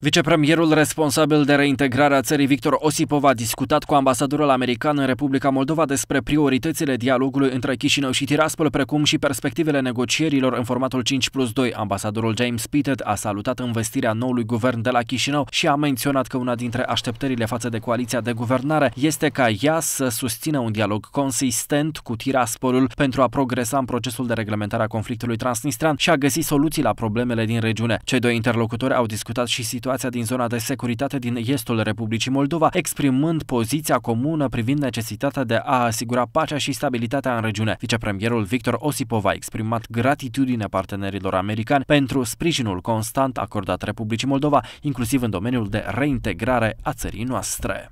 Vicepremierul responsabil de reintegrarea țării Victor Osipov a discutat cu ambasadorul american în Republica Moldova despre prioritățile dialogului între Chișinău și Tiraspol, precum și perspectivele negocierilor în formatul 5 plus 2. Ambasadorul James Pitted a salutat investirea noului guvern de la Chișinău și a menționat că una dintre așteptările față de coaliția de guvernare este ca ea să susțină un dialog consistent cu Tiraspolul pentru a progresa în procesul de reglementare a conflictului transnistran și a găsi soluții la problemele din regiune. Cei doi interlocutori au discutat și situația situația din zona de securitate din estul Republicii Moldova, exprimând poziția comună privind necesitatea de a asigura pacea și stabilitatea în regiune. Vicepremierul Victor Osipov a exprimat gratitudine partenerilor americani pentru sprijinul constant acordat Republicii Moldova, inclusiv în domeniul de reintegrare a țării noastre.